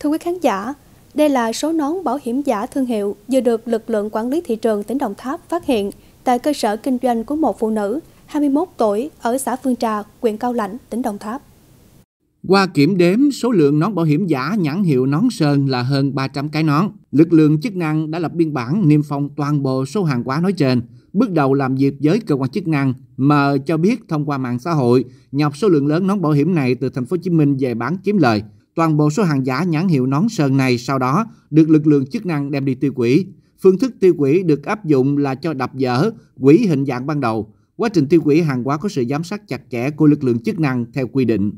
Thưa quý khán giả, đây là số nón bảo hiểm giả thương hiệu vừa được lực lượng quản lý thị trường tỉnh Đồng Tháp phát hiện tại cơ sở kinh doanh của một phụ nữ 21 tuổi ở xã Phương Trà, huyện Cao Lãnh, tỉnh Đồng Tháp. Qua kiểm đếm, số lượng nón bảo hiểm giả nhãn hiệu nón sơn là hơn 300 cái nón. Lực lượng chức năng đã lập biên bản niêm phong toàn bộ số hàng hóa nói trên. Bước đầu làm việc với cơ quan chức năng, mờ cho biết thông qua mạng xã hội, nhập số lượng lớn nón bảo hiểm này từ thành phố Hồ Chí Minh về bán kiếm lời – Toàn bộ số hàng giả nhãn hiệu nón sơn này sau đó được lực lượng chức năng đem đi tiêu hủy. Phương thức tiêu hủy được áp dụng là cho đập dở, quỹ hình dạng ban đầu. Quá trình tiêu hủy hàng hóa có sự giám sát chặt chẽ của lực lượng chức năng theo quy định.